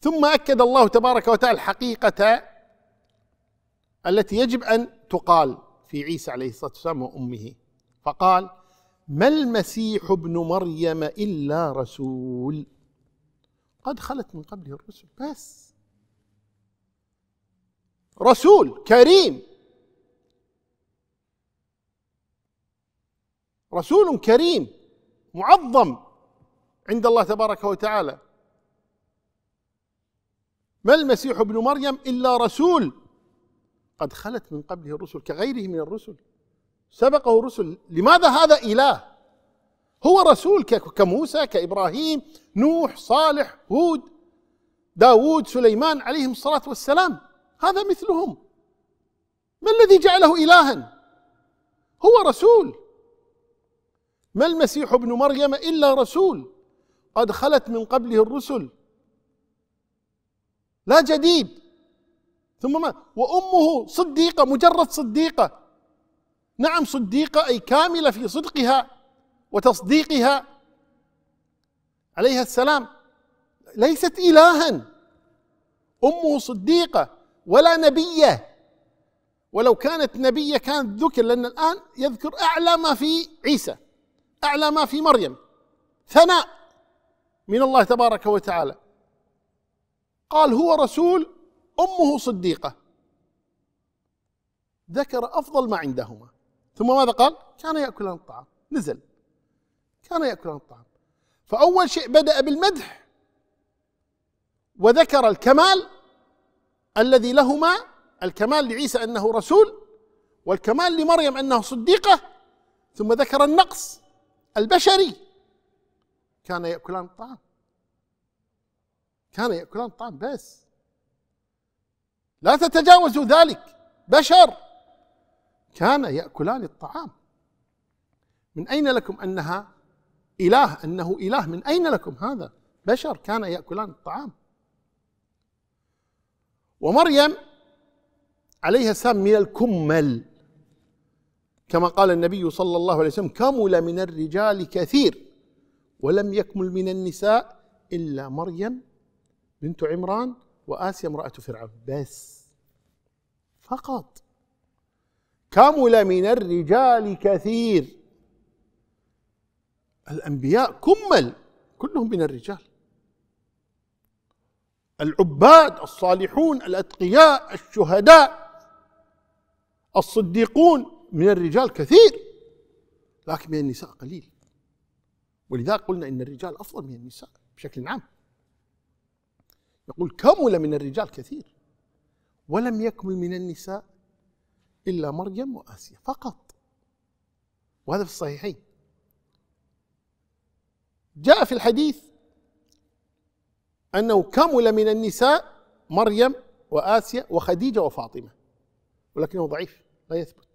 ثم اكد الله تبارك وتعالى الحقيقه التي يجب ان تقال في عيسى عليه الصلاه والسلام وامه فقال ما المسيح ابن مريم الا رسول قد خلت من قبله الرسل بس رسول كريم رسول كريم معظم عند الله تبارك وتعالى ما المسيح ابن مريم إلا رسول قد خلت من قبله الرسل كغيره من الرسل سبقه الرسل لماذا هذا إله هو رسول كموسى كإبراهيم نوح صالح هود داود سليمان عليهم الصلاة والسلام هذا مثلهم ما الذي جعله إلها هو رسول ما المسيح ابن مريم إلا رسول قد خلت من قبله الرسل لا جديد ثم ما وأمه صديقة مجرد صديقة نعم صديقة أي كاملة في صدقها وتصديقها عليها السلام ليست إلها أمه صديقة ولا نبية ولو كانت نبية كانت ذكر لأن الآن يذكر أعلى ما في عيسى أعلى ما في مريم ثناء من الله تبارك وتعالى قال هو رسول امه صديقه ذكر افضل ما عندهما ثم ماذا قال؟ كان ياكلان الطعام نزل كان ياكلان الطعام فاول شيء بدا بالمدح وذكر الكمال الذي لهما الكمال لعيسى انه رسول والكمال لمريم انها صديقه ثم ذكر النقص البشري كان ياكلان الطعام كان يأكلان الطعام بس لا تتجاوزوا ذلك بشر كان يأكلان الطعام من أين لكم أنها إله أنه إله من أين لكم هذا بشر كان يأكلان الطعام ومريم عليها السلام من الكمل كما قال النبي صلى الله عليه وسلم كمل من الرجال كثير ولم يكمل من النساء إلا مريم بنت عمران وآسيا امرأة فرعون بس فقط كمل من الرجال كثير الأنبياء كمل كلهم من الرجال العباد الصالحون الأتقياء الشهداء الصديقون من الرجال كثير لكن من النساء قليل ولذلك قلنا إن الرجال أفضل من النساء بشكل عام يقول كمل من الرجال كثير ولم يكمل من النساء إلا مريم وآسيا فقط وهذا في الصحيحين جاء في الحديث أنه كمل من النساء مريم وآسيا وخديجة وفاطمة ولكنه ضعيف لا يثبت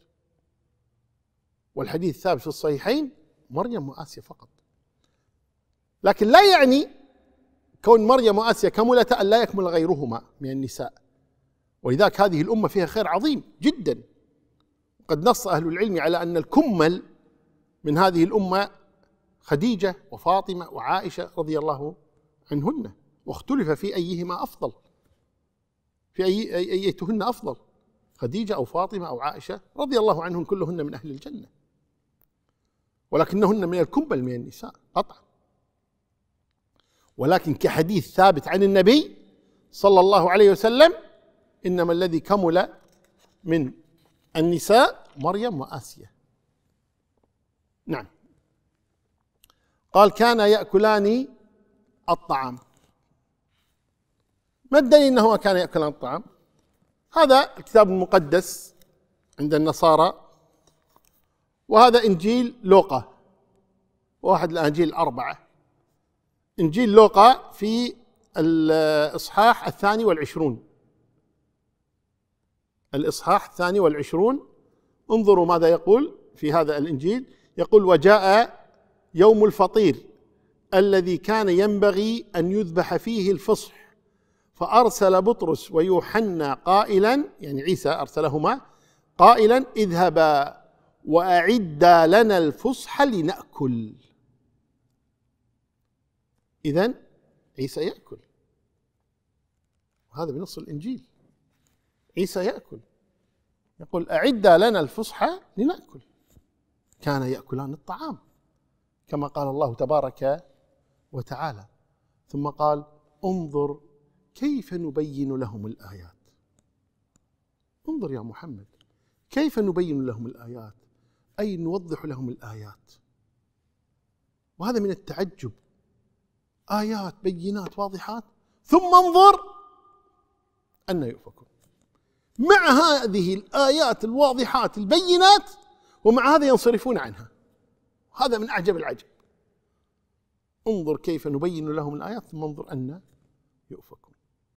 والحديث ثابت في الصحيحين مريم وآسيا فقط لكن لا يعني كون مريم وآسيا كملتا أن لا يكمل غيرهما من النساء ولذلك هذه الأمة فيها خير عظيم جدا قد نص أهل العلم على أن الكمل من هذه الأمة خديجة وفاطمة وعائشة رضي الله عنهن واختلف في أيهما أفضل في أي أيتهن أفضل خديجة أو فاطمة أو عائشة رضي الله عنهن كلهن من أهل الجنة ولكنهن من الكمل من النساء قطعا ولكن كحديث ثابت عن النبي صلى الله عليه وسلم انما الذي كمل من النساء مريم واسيا نعم قال كان ياكلان الطعام ما الدليل انهما كان ياكلان الطعام هذا الكتاب المقدس عند النصارى وهذا انجيل لوقا واحد الاناجيل الاربعه إنجيل لوقا في الإصحاح الثاني والعشرون الإصحاح الثاني والعشرون انظروا ماذا يقول في هذا الإنجيل يقول وجاء يوم الفطير الذي كان ينبغي أن يذبح فيه الفصح فأرسل بطرس ويوحنا قائلا يعني عيسى أرسلهما قائلا اذهبا وأعدا لنا الفصح لنأكل إذا عيسى يأكل وهذا بنص الإنجيل عيسى يأكل يقول أعد لنا الفصحى لنأكل كان يأكلان الطعام كما قال الله تبارك وتعالى ثم قال انظر كيف نبين لهم الآيات انظر يا محمد كيف نبين لهم الآيات أي نوضح لهم الآيات وهذا من التعجب آيات بينات واضحات ثم انظر أن يؤفكون مع هذه الآيات الواضحات البينات ومع هذا ينصرفون عنها هذا من أعجب العجب انظر كيف نبين لهم الآيات ثم انظر أن يؤفكون